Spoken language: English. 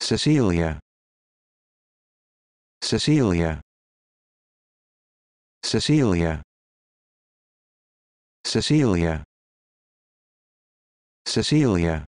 Cecilia Cecilia Cecilia Cecilia Cecilia